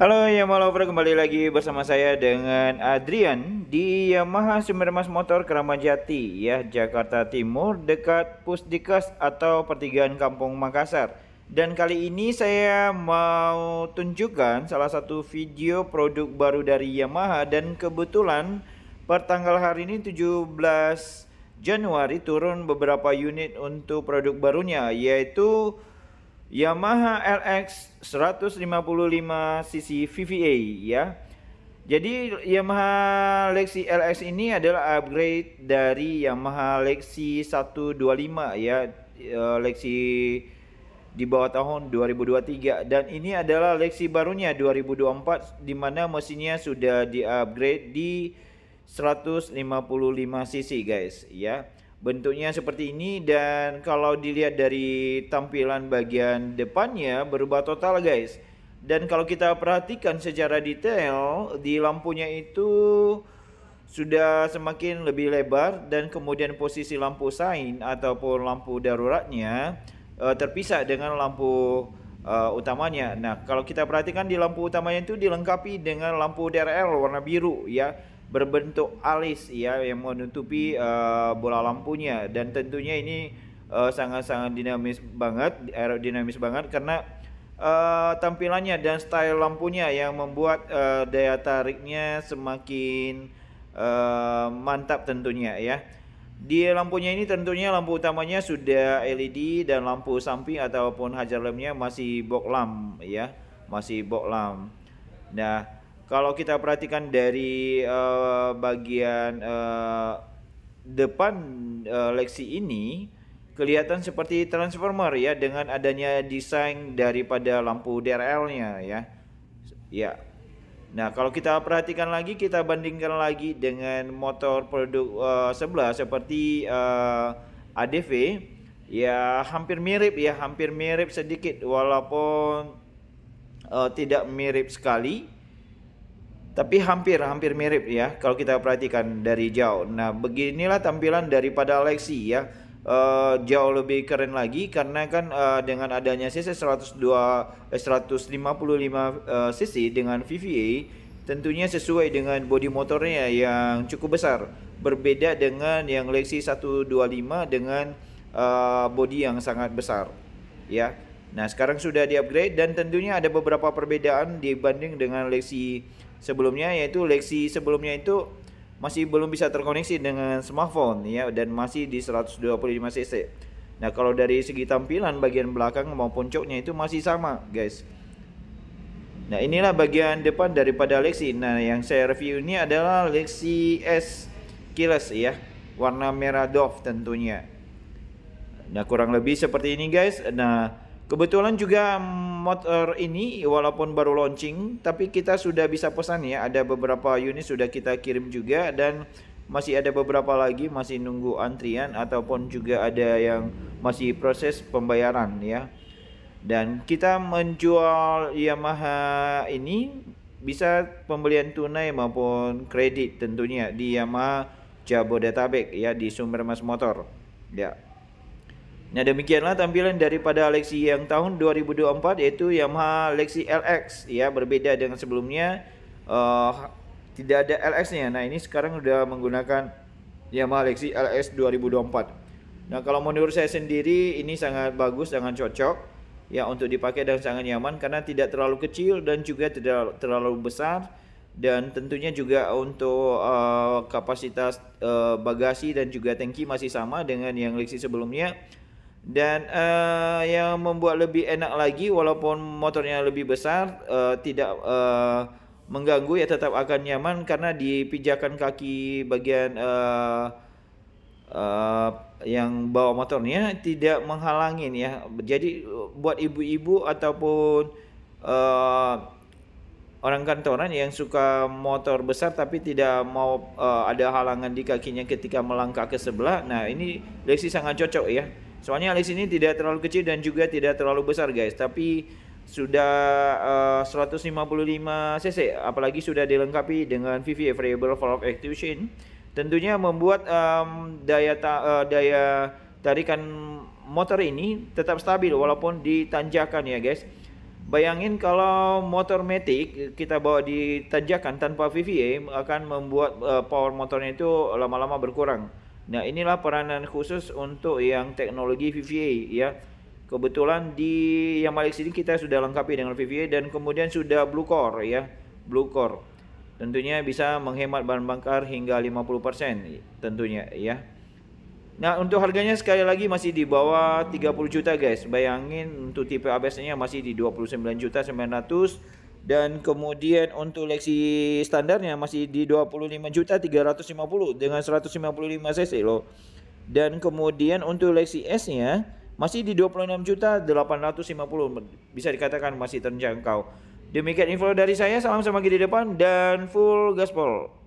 Halo Yamaha Lover, kembali lagi bersama saya dengan Adrian di Yamaha Sumber Motor Motor Keramajati ya, Jakarta Timur dekat Pusdikas atau pertigaan Kampung Makassar. Dan kali ini saya mau tunjukkan salah satu video produk baru dari Yamaha dan kebetulan pertanggal hari ini 17 Januari turun beberapa unit untuk produk barunya yaitu Yamaha LX 155 cc VVA ya. Jadi Yamaha Lexi LX ini adalah upgrade dari Yamaha Lexi 125 ya. Eh, Lexi di bawah tahun 2023 dan ini adalah Lexi barunya 2024 di mana mesinnya sudah di-upgrade di 155 cc guys ya. Bentuknya seperti ini dan kalau dilihat dari tampilan bagian depannya berubah total guys. Dan kalau kita perhatikan secara detail di lampunya itu sudah semakin lebih lebar dan kemudian posisi lampu sign ataupun lampu daruratnya eh, terpisah dengan lampu uh, utamanya. Nah, kalau kita perhatikan di lampu utamanya itu dilengkapi dengan lampu DRL warna biru ya, berbentuk alis ya yang menutupi uh, bola lampunya dan tentunya ini eh, sangat-sangat uh, dinamis banget, aerodinamis banget karena uh, tampilannya dan style lampunya yang membuat uh, daya tariknya semakin uh, mantap tentunya ya. Di lampunya ini tentunya lampu utamanya sudah LED dan lampu samping ataupun hajar lemnya masih box lamp ya, masih box lamp. Nah, kalau kita perhatikan dari uh, bagian uh, depan uh, eh, Lexi ini kelihatan seperti transformer ya dengan adanya desain daripada lampu DRL-nya ya. Ya, Nah, kalau kita perhatikan lagi, kita bandingkan lagi dengan motor produk uh, sebelah seperti uh, eh, ADV, ya hampir mirip ya, hampir mirip sedikit walaupun uh, tidak mirip sekali. Tapi hampir hampir mirip ya kalau kita perhatikan dari jauh. Nah, beginilah tampilan daripada Lexi ya uh, jauh lebih keren lagi karena kan uh, dengan adanya CC 102 eh, 155 uh, cc dengan VVA tentunya sesuai dengan bodi motornya yang cukup besar berbeda dengan yang Lexi 125 dengan uh, bodi yang sangat besar ya Nah sekarang sudah di upgrade dan tentunya ada beberapa perbedaan dibanding dengan Lexi sebelumnya yaitu Lexi sebelumnya itu masih belum bisa terkoneksi dengan smartphone ya dan masih di 125 cc. Nah, kalau dari segi tampilan bagian belakang maupun coknya itu masih sama, guys. Nah, inilah bagian depan daripada Lexi. Nah, yang saya review ini adalah Lexi S Kiles ya, warna merah doff tentunya. Nah, kurang lebih seperti ini, guys. Nah, Kebetulan juga motor ini walaupun baru launching tapi kita sudah bisa pesan ya. Ada beberapa unit sudah kita kirim juga dan masih ada beberapa lagi masih nunggu antrian ataupun juga ada yang masih proses pembayaran ya. Dan kita menjual Yamaha ini bisa pembelian tunai maupun kredit tentunya di Yamaha Jabodetabek ya di Sumber Mas Motor. Ya. Nah demikianlah tampilan daripada Lexi yang tahun 2024 yaitu Yamaha Lexi LX ya berbeda dengan sebelumnya uh, tidak ada LX-nya. Nah ini sekarang sudah menggunakan Yamaha Lexi LX 2024. Nah kalau menurut saya sendiri ini sangat bagus sangat cocok ya untuk dipakai dan sangat nyaman karena tidak terlalu kecil dan juga tidak terlalu besar dan tentunya juga untuk uh, kapasitas uh, bagasi dan juga tangki masih sama dengan yang Lexi sebelumnya dan uh, yang membuat lebih enak lagi walaupun motornya lebih besar uh, tidak uh, mengganggu ya tetap akan nyaman karena di pijakan kaki bagian uh, uh, yang bawa motornya tidak menghalangin ya jadi buat ibu-ibu ataupun uh, orang kantoran yang suka motor besar tapi tidak mau uh, ada halangan di kakinya ketika melangkah ke sebelah nah ini Lexi sangat cocok ya Soalnya alis ini tidak terlalu kecil dan juga tidak terlalu besar guys, tapi sudah eh, uh, 155 cc apalagi sudah dilengkapi dengan VVA variable valve actuation. Tentunya membuat um, daya ta uh, daya tarikan motor ini tetap stabil walaupun ditanjakan ya guys. Bayangin kalau motor matic kita bawa di tanjakan tanpa VVA akan membuat uh, power motornya itu lama-lama berkurang. Nah, inilah peranan khusus untuk yang teknologi VVA ya. Kebetulan di yang Malik sini kita sudah lengkapi dengan VVA dan kemudian sudah blue core ya, blue core. Tentunya bisa menghemat bahan bakar hingga 50% tentunya ya. Nah, untuk harganya sekali lagi masih di bawah 30 juta guys. Bayangin untuk tipe ABS-nya masih di 29 juta 900 dan kemudian untuk leksi standarnya masih di 25 juta 350 dengan 155 cc loh dan kemudian untuk leksi S nya masih di 26 juta 850 bisa dikatakan masih terjangkau demikian info dari saya salam semanggi di depan dan full gaspol